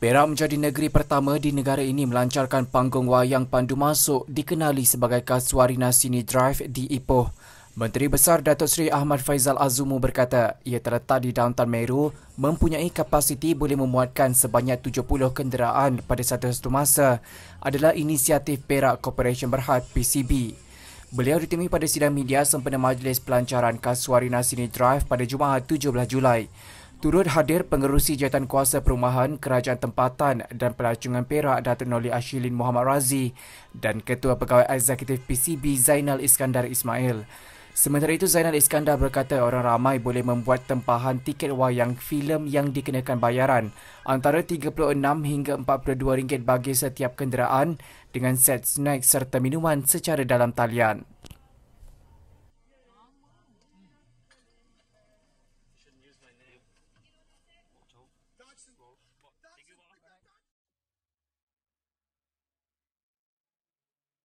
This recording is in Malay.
Perak menjadi negeri pertama di negara ini melancarkan panggung wayang pandu masuk dikenali sebagai Kasuarina Sini Drive di Ipoh. Menteri Besar Datuk Seri Ahmad Faizal Azumu berkata ia terletak di Downtown Meru mempunyai kapasiti boleh memuatkan sebanyak 70 kenderaan pada satu-satu masa adalah inisiatif Perak Corporation Berhad PCB. Beliau ditemui pada sidang media sempena majlis pelancaran Kasuarina Sini Drive pada Jumaat 17 Julai. Turut hadir pengerusi jawatan kuasa perumahan Kerajaan Tempatan dan Pelacungan Perak Datuk Noli Ashilin Muhammad Razi dan Ketua Pegawai Eksekutif PCB Zainal Iskandar Ismail. Sementara itu Zainal Iskandar berkata orang ramai boleh membuat tempahan tiket wayang filem yang dikenakan bayaran antara RM36 hingga RM42 bagi setiap kenderaan dengan set snack serta minuman secara dalam talian.